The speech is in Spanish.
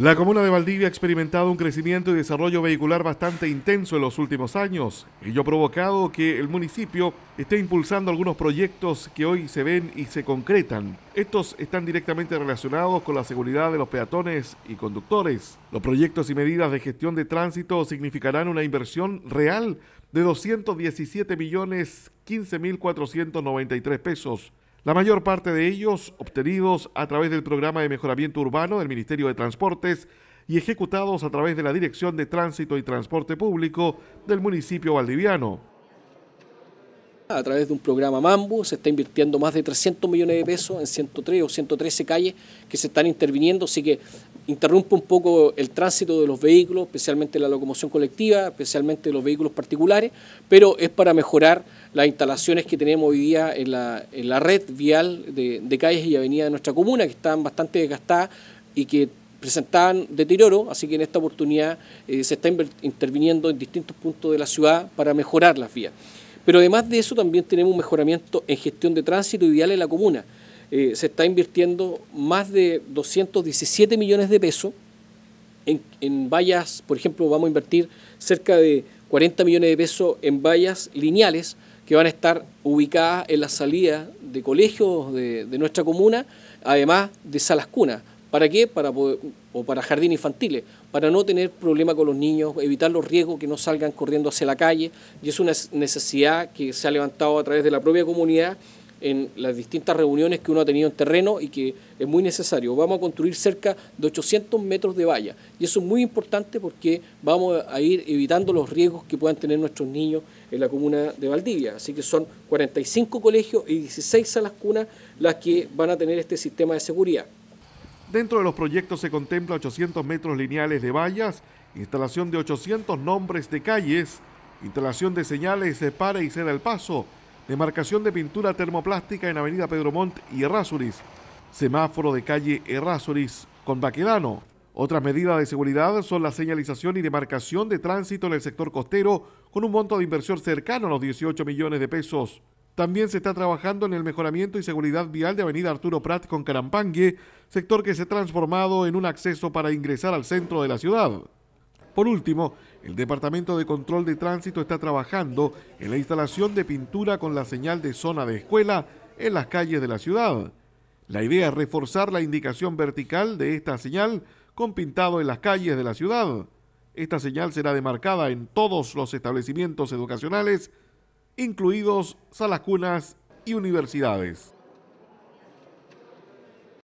La comuna de Valdivia ha experimentado un crecimiento y desarrollo vehicular bastante intenso en los últimos años, ello ha provocado que el municipio esté impulsando algunos proyectos que hoy se ven y se concretan. Estos están directamente relacionados con la seguridad de los peatones y conductores. Los proyectos y medidas de gestión de tránsito significarán una inversión real de 217 millones pesos la mayor parte de ellos obtenidos a través del programa de mejoramiento urbano del Ministerio de Transportes y ejecutados a través de la Dirección de Tránsito y Transporte Público del municipio valdiviano. A través de un programa Mambo se está invirtiendo más de 300 millones de pesos en 103 o 113 calles que se están interviniendo, así que interrumpe un poco el tránsito de los vehículos, especialmente la locomoción colectiva, especialmente los vehículos particulares, pero es para mejorar las instalaciones que tenemos hoy día en la, red vial de, calles y avenidas de nuestra comuna, que están bastante desgastadas y que presentaban deterioro, así que en esta oportunidad eh, se está interviniendo en distintos puntos de la ciudad para mejorar las vías. Pero además de eso también tenemos un mejoramiento en gestión de tránsito y vial en la comuna. Eh, se está invirtiendo más de 217 millones de pesos en, vallas, por ejemplo, vamos a invertir cerca de 40 millones de pesos en vallas lineales que van a estar ubicadas en la salida de colegios de, nuestra comuna, además de salas cunas. ¿Para qué? Para o para jardines infantiles, para no tener problemas con los niños, evitar los riesgos que no salgan corriendo hacia la calle. Y es una necesidad que se ha levantado a través de la propia comunidad en las distintas reuniones que uno ha tenido en terreno y que es muy necesario. Vamos a construir cerca de 800 metros de valla y eso es muy importante porque vamos a ir evitando los riesgos que puedan tener nuestros niños en la comuna de Valdivia. Así que son 45 colegios y 16 salas cunas las que van a tener este sistema de seguridad. Dentro de los proyectos se contempla 800 metros lineales de vallas, instalación de 800 nombres de calles, instalación de señales de para y ceda el paso, demarcación de pintura termoplástica en Avenida Pedro Montt y Errázuriz, semáforo de calle Errázuriz con Baquedano. Otras medidas de seguridad son la señalización y demarcación de tránsito en el sector costero con un monto de inversión cercano a los 18 millones de pesos. También se está trabajando en el mejoramiento y seguridad vial de Avenida Arturo Prat con Carampangue, sector que se ha transformado en un acceso para ingresar al centro de la ciudad. Por último, el Departamento de Control de Tránsito está trabajando en la instalación de pintura con la señal de zona de escuela en las calles de la ciudad. La idea es reforzar la indicación vertical de esta señal con pintado en las calles de la ciudad. Esta señal será demarcada en todos los establecimientos educacionales, incluidos salas cunas y universidades.